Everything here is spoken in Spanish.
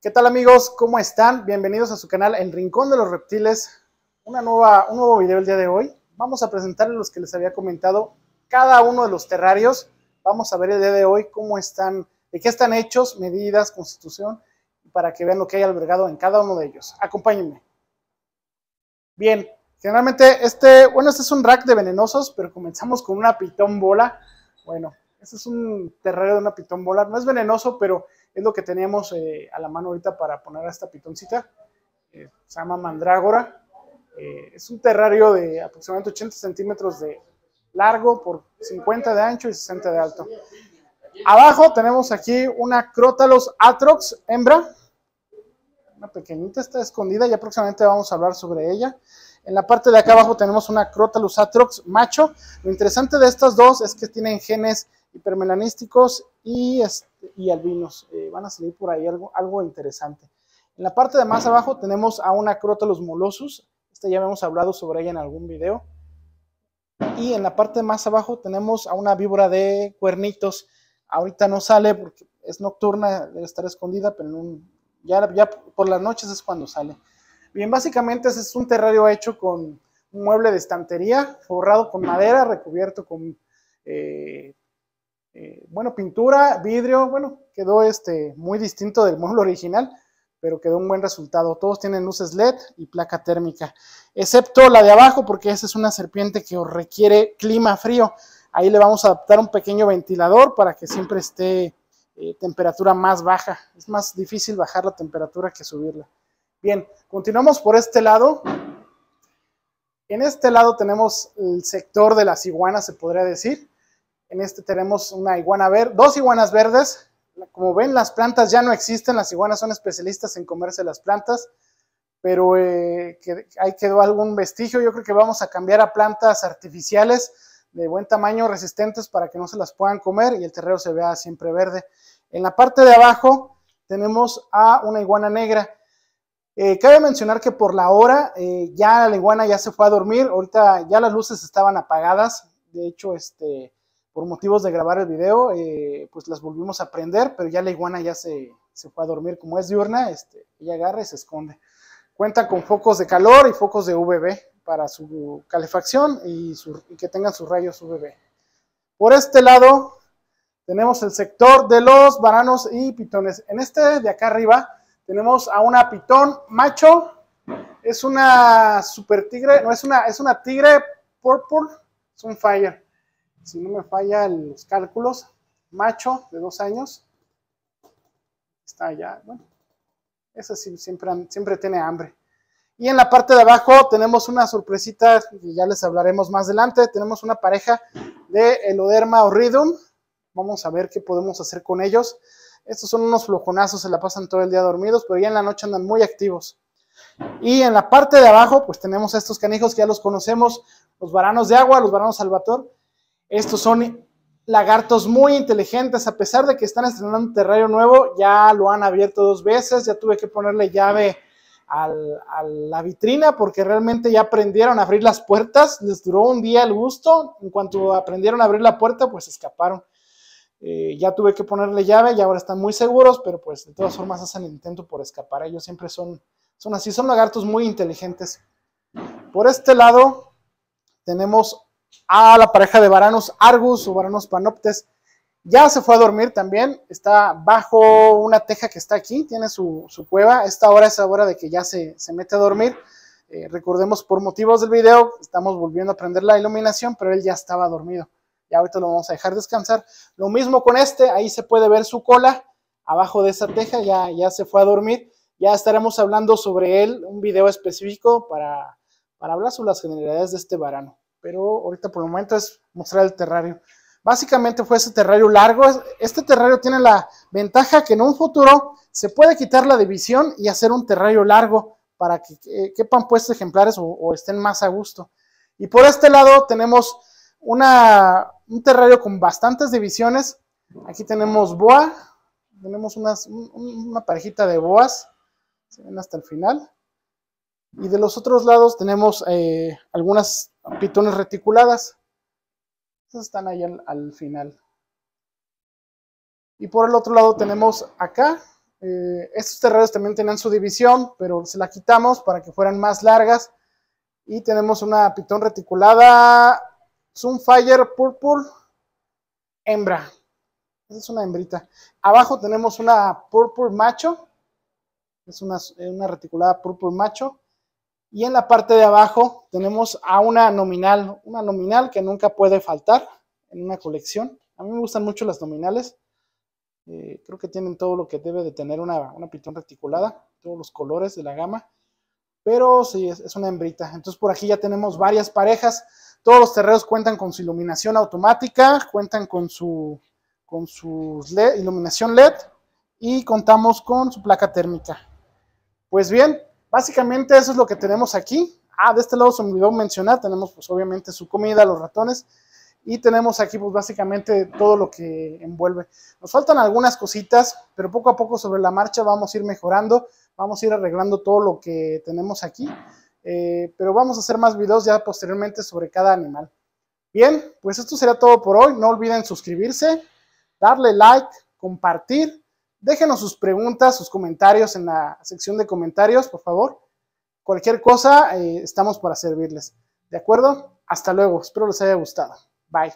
¿Qué tal amigos? ¿Cómo están? Bienvenidos a su canal El Rincón de los Reptiles. Una nueva, un nuevo video el día de hoy. Vamos a presentarles los que les había comentado cada uno de los terrarios. Vamos a ver el día de hoy cómo están, de qué están hechos, medidas, constitución, para que vean lo que hay albergado en cada uno de ellos. Acompáñenme. Bien, generalmente este, bueno, este es un rack de venenosos, pero comenzamos con una pitón bola. Bueno, este es un terrario de una pitón bola. No es venenoso, pero es lo que tenemos eh, a la mano ahorita para poner a esta pitoncita. Eh, se llama mandrágora. Eh, es un terrario de aproximadamente 80 centímetros de largo por 50 de ancho y 60 de alto. Abajo tenemos aquí una Crotalus atrox hembra. Una pequeñita, está escondida y aproximadamente vamos a hablar sobre ella. En la parte de acá abajo tenemos una Crotalus atrox macho. Lo interesante de estas dos es que tienen genes hipermelanísticos este, y, albinos. Eh, van a salir por ahí algo, algo interesante. En la parte de más abajo tenemos a una los molosus. Esta ya hemos hablado sobre ella en algún video. Y en la parte de más abajo tenemos a una víbora de cuernitos. Ahorita no sale porque es nocturna, debe estar escondida, pero ya, por las noches es cuando sale. Bien, básicamente ese es un terrario hecho con un mueble de estantería, forrado con madera, recubierto con eh, eh, bueno, pintura, vidrio, bueno, quedó este, muy distinto del módulo original, pero quedó un buen resultado. Todos tienen luces LED y placa térmica, excepto la de abajo, porque esa es una serpiente que requiere clima frío. Ahí le vamos a adaptar un pequeño ventilador para que siempre esté eh, temperatura más baja. Es más difícil bajar la temperatura que subirla. Bien, continuamos por este lado. En este lado tenemos el sector de las iguanas, se podría decir. En este tenemos una iguana verde, dos iguanas verdes. Como ven, las plantas ya no existen, las iguanas son especialistas en comerse las plantas, pero eh, ahí quedó algún vestigio. Yo creo que vamos a cambiar a plantas artificiales de buen tamaño, resistentes para que no se las puedan comer y el terreno se vea siempre verde. En la parte de abajo tenemos a una iguana negra. Eh, cabe mencionar que por la hora eh, ya la iguana ya se fue a dormir, ahorita ya las luces estaban apagadas, de hecho este, por motivos de grabar el video, eh, pues las volvimos a prender, pero ya la iguana ya se, se fue a dormir. Como es diurna, este, ella agarra y se esconde. Cuenta con focos de calor y focos de UVB para su calefacción y, que tengan sus rayos UVB. Por este lado tenemos el sector de los varanos y pitones. En este de acá arriba tenemos a una pitón macho. Es una super tigre, no es una, es una tigre purple, es un fire si no me falla los cálculos, macho de dos años, está allá, bueno, esa sí, siempre, siempre tiene hambre. Y en la parte de abajo tenemos una sorpresita que ya les hablaremos más adelante. Tenemos una pareja de Eloderma horridum. Vamos a ver qué podemos hacer con ellos. Estos son unos flojonazos, se la pasan todo el día dormidos, pero ya en la noche andan muy activos. Y en la parte de abajo, pues tenemos estos canijos que ya los conocemos, los varanos de agua, los varanos salvator, estos son lagartos muy inteligentes, a pesar de que están estrenando un terrario nuevo, ya lo han abierto dos veces, ya tuve que ponerle llave a la vitrina porque realmente ya aprendieron a abrir las puertas, les duró un día el gusto, en cuanto aprendieron a abrir la puerta, pues escaparon. Eh, ya tuve que ponerle llave y ahora están muy seguros, pero pues de todas formas hacen intento por escapar, ellos siempre son, son así, son lagartos muy inteligentes. Por este lado tenemos a la pareja de varanos Argus o varanos Panoptes. Ya se fue a dormir también, está bajo una teja que está aquí, tiene su, su cueva. Esta hora es la hora de que ya se, se mete a dormir. Eh, recordemos por motivos del video, estamos volviendo a prender la iluminación, pero él ya estaba dormido. Ya ahorita lo vamos a dejar descansar. Lo mismo con este, ahí se puede ver su cola abajo de esa teja, ya, ya se fue a dormir. Ya estaremos hablando sobre él, un video específico para, para hablar sobre las generalidades de este varano pero ahorita por el momento es mostrar el terrario. Básicamente fue ese terrario largo. Este terrario tiene la ventaja que en un futuro se puede quitar la división y hacer un terrario largo para que eh, quepan puestos ejemplares o, estén más a gusto. Y por este lado tenemos una, un terrario con bastantes divisiones. Aquí tenemos boa, tenemos una parejita de boas, se ven hasta el final. Y de los otros lados tenemos eh, algunas pitones reticuladas. estas están ahí al, final. Y por el otro lado tenemos acá, eh, estos terreros también tenían su división, pero se la quitamos para que fueran más largas. Y tenemos una pitón reticulada Sunfire Purple Hembra. Esa es una hembrita. Abajo tenemos una Purple Macho. Es una, una reticulada Purple Macho. Y en la parte de abajo tenemos a una nominal, una nominal que nunca puede faltar en una colección. A mí me gustan mucho las nominales. Eh, creo que tienen todo lo que debe de tener una, una pitón reticulada, todos los colores de la gama. Pero sí, es, una hembrita. Entonces por aquí ya tenemos varias parejas. Todos los terreros cuentan con su iluminación automática, cuentan con su, con su iluminación LED y contamos con su placa térmica. Pues bien, Básicamente eso es lo que tenemos aquí. Ah, de este lado se me olvidó mencionar, tenemos pues obviamente su comida, los ratones, y tenemos aquí pues básicamente todo lo que envuelve. Nos faltan algunas cositas, pero poco a poco sobre la marcha vamos a ir mejorando, vamos a ir arreglando todo lo que tenemos aquí, eh, pero vamos a hacer más videos ya posteriormente sobre cada animal. Bien, pues esto será todo por hoy, no olviden suscribirse, darle like, compartir, Déjenos sus preguntas, sus comentarios en la sección de comentarios, por favor. Cualquier cosa, eh, estamos para servirles. ¿De acuerdo? Hasta luego. Espero les haya gustado. Bye.